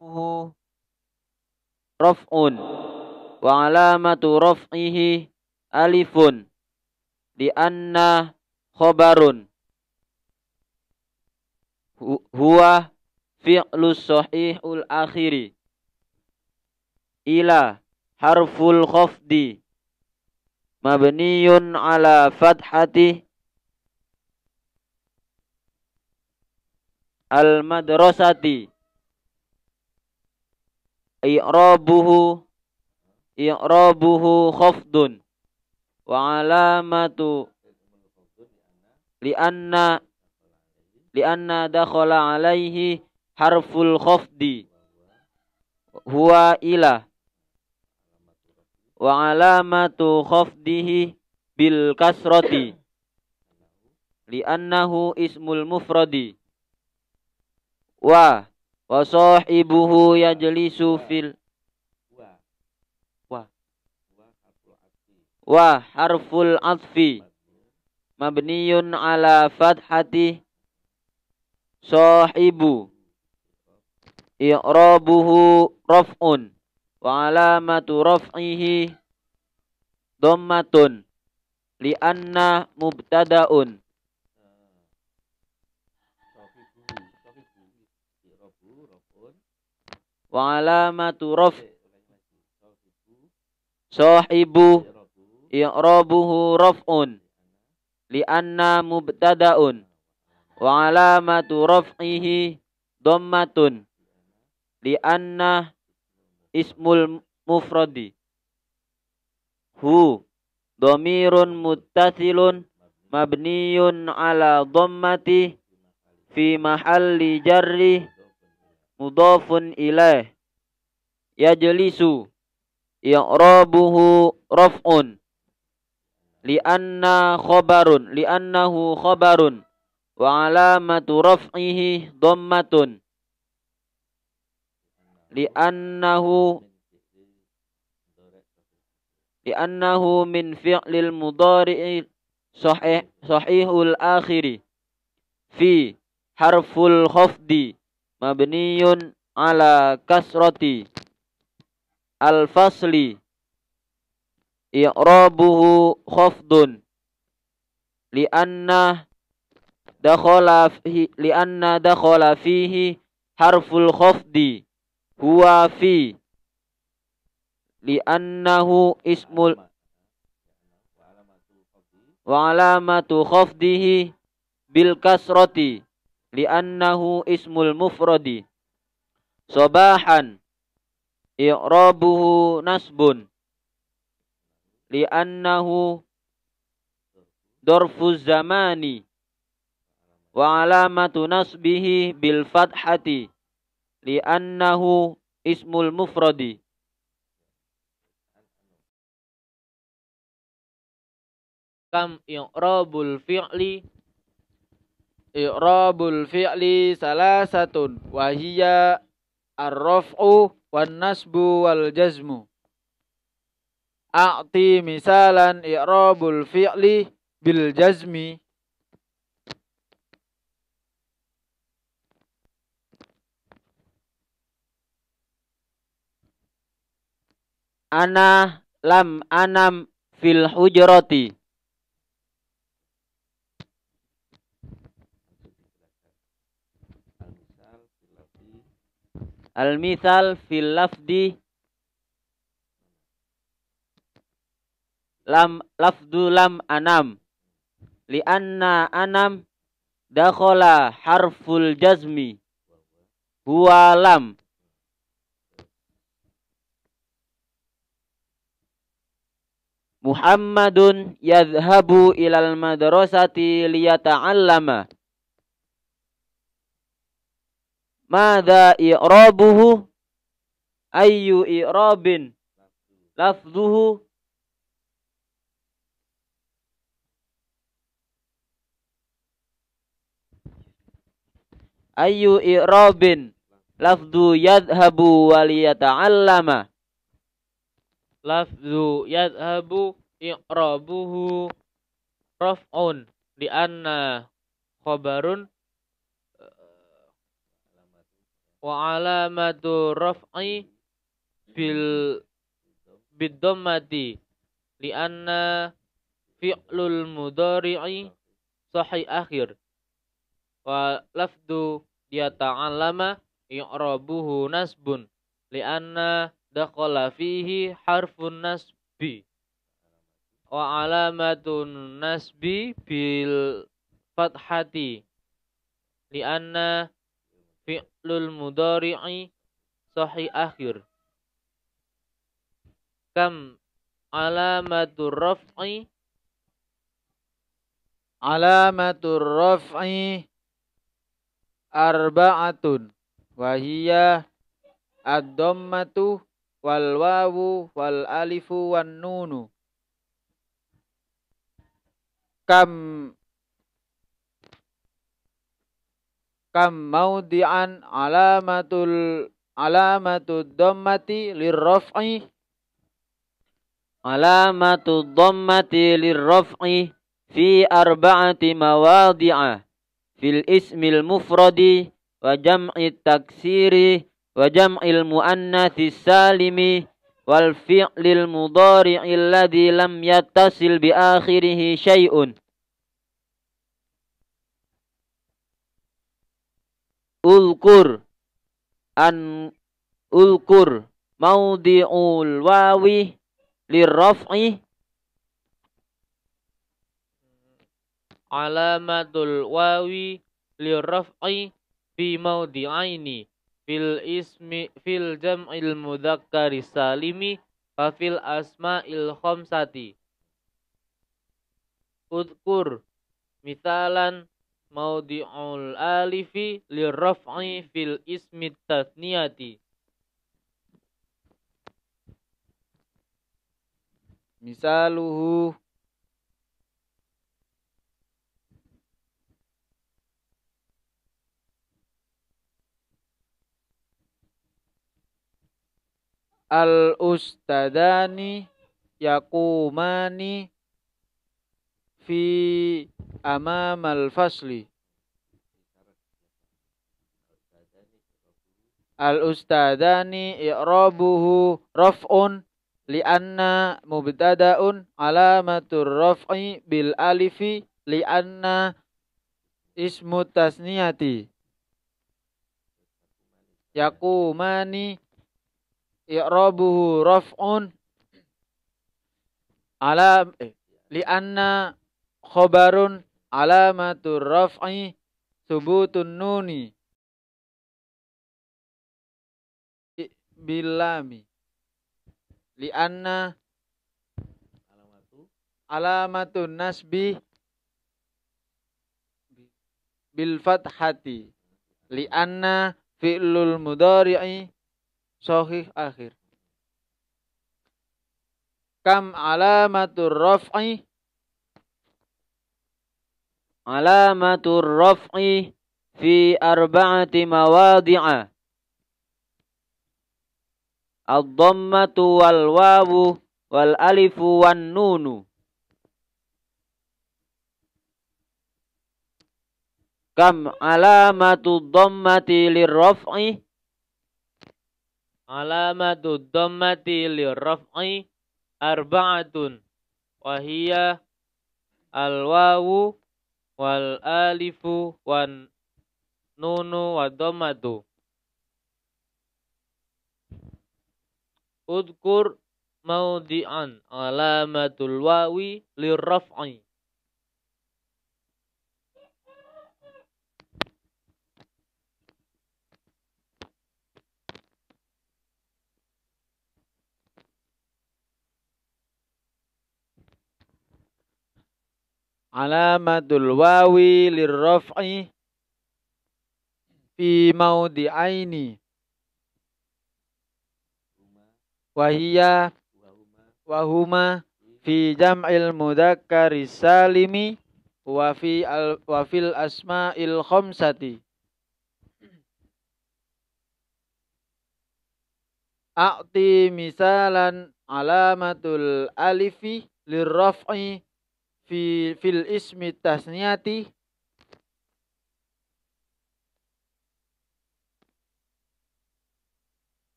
rafuhu raf'un wa alamatu raf'ihi alifun di anna khobarun huwa fi'lus sahihul akhiri ila harful khafdi mabniyun ala fathati al madrasati i'rabuhu i'rabuhu khafdun wa alamatu li'anna li'anna dakhala alaihi harful khafdi huwa ila wa alamatu khafdihi bil kasrati li'annahu ismul mufradi wa wa sahibuhu yajlisu fil wa wa harful atfi mabniyun ala fathati sahibu i'rabuhu raf'un wa alamatu raf'ihi dhammatun li'anna mubtada'un wa alamatu raf sahibu i'rabuhu raf'un li'anna mubtada'un wa alamatu raf'ihi dhammatun li'anna ismul mufradi hu dhamirun muttasilun mabniyun ala dhammati fi mahalli jarri mudhafun ilaih yajlisu i'rabuhu raf'un li'anna khabarun li'annahu khabarun wa alamatu raf'ihi dhammatun li'annahu li'annahu min fi'lil mudhari'i sahih sahihul akhiri fi harful khafdi mabniyun ala kasrati al-fasli i'rabuhu khafdun li'anna dakhala fi li'anna dakhala fihi harful khafdi huwa fi li'annahu ismul wa alamatu khafdihi bil kasrati li'annahu ismul mufradi sobahan i'rabuhu nasbun li'annahu dorfu zamani wa alamatu nasbihi bil fathati li'annahu ismul mufradi kam i'rabul fi'li i'rabul fi'li salasatun wa hiya ar-raf'u wan nasbu wal jazmu a'ti misalan i'rabul fi'li bil jazmi ana lam anam fil hujrati Al-mithal fil lafdi lam lafdu lam anam li anna anam dakhala harful jazmi huwa lam Muhammadun yadhhabu ilal madrasati liyata'allama Mada i'rabuhu? Ayyu i'rabin? Lafzuhu? Ayyu i'rabin? Lafzu yadhabu waliyata'allama. Lafzu yadhabu i'rabuhu raf'un li'anna khobarun wa alamatu raf'i bil li lianna fi'lul mudari'i sahih akhir wa lafdu yata'allama i'rabuhu nasbun lianna daqala fihi harfun nasbi wa alamatun nasbi bil fathati lianna fi'lul mudari'i sahih akhir. Kam alamatur raf'i alamatur raf'i arba'atun wahiya ad-dhammatu wal wawu wal alifu wan nunu kam kam maudi'an alamatul alamatud dhammati lirraf'i alamatud dhammati lirraf'i fi arba'ati mawadi'a fil ismil mufradi wa jam'i taksiri wa jam'il muannatsi salimi wal fi'lil mudhari'il ladzi lam yattasil bi akhirih syai'un ulkur an ulkur maudi'ul wawi lirraf'i alamatul wawi lirraf'i fi maudi'aini fil ismi fil jam jam'il mudzakkari salimi fa fil asma asma'il khamsati udkur mitalan maudi'ul alifi lirraf'i fil ismi tathniyati. Misaluhu al-ustadani yakumani fi Ama fasli. Al-ustadani i'rabuhu raf'un li'anna mubtada'un alamatur raf'i bil alifi li'anna ismu tasniyati. Yakumani i'rabuhu raf'un ala eh, li'anna khobarun alamatur raf'i subutun nuni bilami lianna alamatu alamatun nasbi bil fathati lianna fi'lul mudari'i sahih akhir kam alamatur raf'i علامة الرفع في أربعة مواضع الضمة والواو والألف والنون كم علامة الضمة للرفع علامة الضمة للرفع أربعة وهي الواو wal alifu wan nunu wa dhammatu udkur maudi'an alamatul wawi lirraf'i alamatul wawi lirraf'i fi maudi aini wahiya wahuma fi jam'il mudzakkari salimi wa fi al wa fil asma'il khamsati A'ti misalan alamatul alifi lirraf'i fi fil ismi tasniyati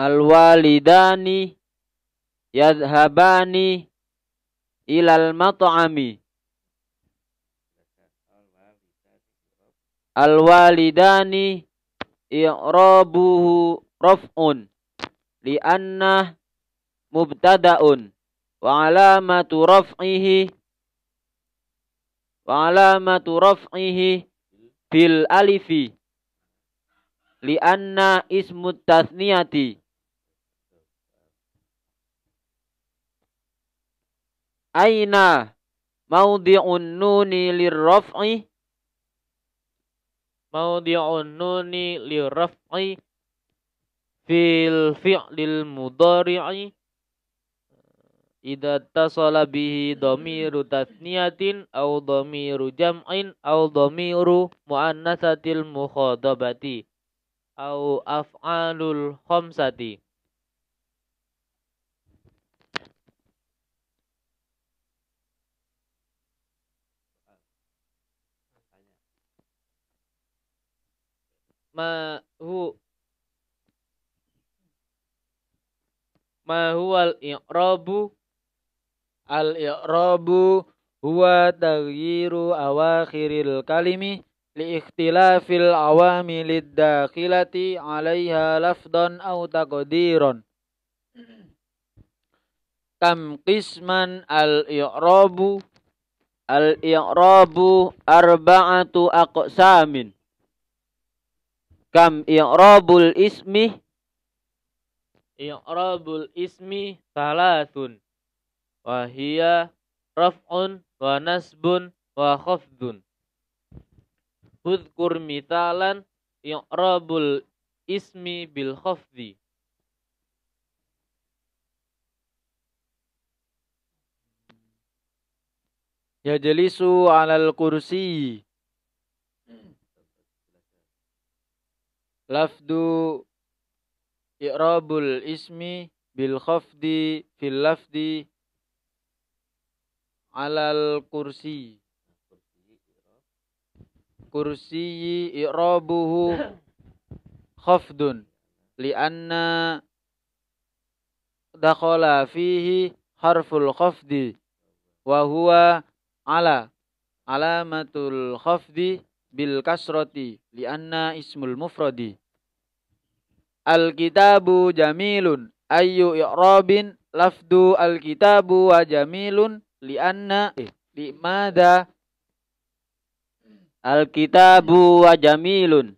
al-walidani yadhabani ilal mat'ami al-walidani i'rabuhu raf'un lianna mubtada'un wa alamatu raf'ihi wa alamatu raf'ihi bil alifi li'anna ismu tasniyati aina maudhi'un nuni lirraf'i dia nuni li raf'i fil fi'lil mudari'i idza tasala bihi dhamiru tatsniyatin aw dhamiru jam'in aw dhamiru muannatsatil mukhadabati aw af'alul khamsati ma hu ma huwal i'rabu al i'rabu huwa taghyiru awakhiril kalimi li ikhtilafil awamilid dakhilati 'alaiha lafdan aw taqdiran kam qisman al i'rabu al i'rabu arba'atu aqsamin Kam i'rabul ismi i'rabul ismi salatun wa hiya raf'un wa nasbun wa khafdun. Udhkur mitalan i'rabul ismi bil khafdi. Yajlisu alal kursi. lafdu i'rabul ismi bil khafdi fil lafdi alal kursi kursi i'rabuhu khafdun li anna dakhala fihi harful khafdi wa huwa ala alamatul khafdi bil kasrati anna ismul mufradi Alkitabu jamilun ayu i'rabin lafdu alkitabu kitabu wa jamilun li'anna eh, li'mada Al-kitabu wa jamilun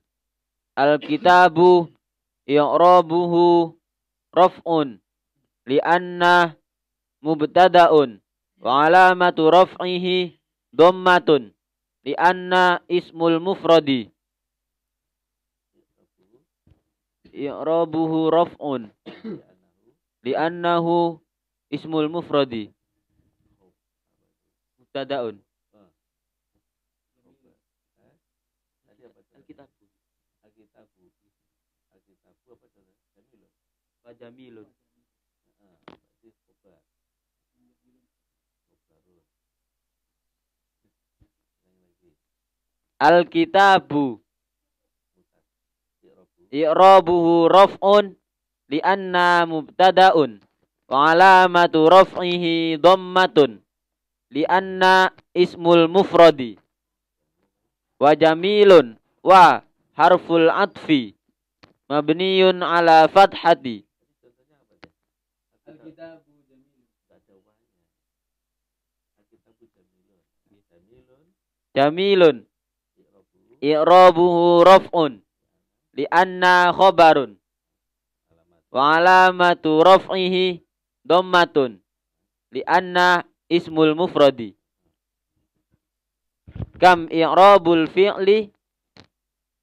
Al-kitabu i'rabuhu raf'un li'anna mubtada'un wa alamatu raf'ihi dhammatun li'anna ismul mufradi i'rabuhu raf'un li'annahu ismul mufradi mubtada'un Jamilun. Alkitabu i'rabuhu raf'un li'anna mubtada'un wa alamatu raf'ihi dhammatun li'anna ismul mufradi wa jamilun wa harful atfi mabniyun ala fathati jamilun i'rabuhu raf'un li'anna khobarun wa alamatu raf'ihi li li'anna ismul mufradi kam i'rabul fi'li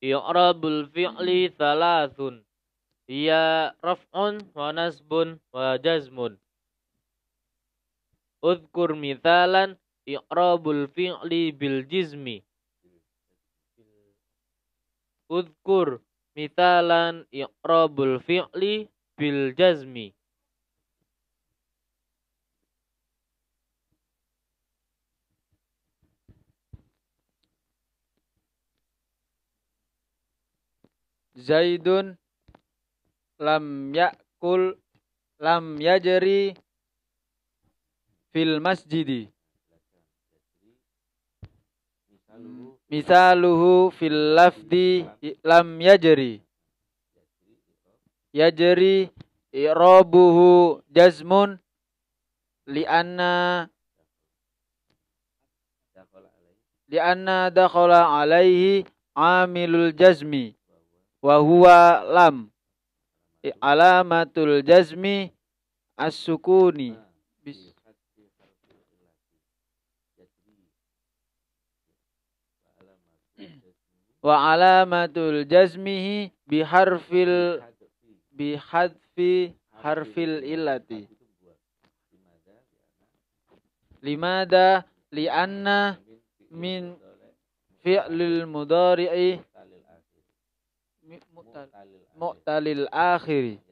i'rabul fi'li thalathun ya raf'un wa nasbun wa jazmun Udhkur mithalan i'rabul fi'li bil jizmi Udhkur Mithalan i'rabul fi'li bil jazmi. Zaidun lam yakul lam yajri fil masjidi. misaluhu fil lafdi lam yajri yajri i'rabuhu jazmun li'anna li'anna dakhala alaihi amilul jazmi wa huwa lam alamatul jazmi as-sukuni وعلامة جزمه بحرف ال... بحذف حرف الإلة لماذا لأن من فعل المضارع مؤتل الآخر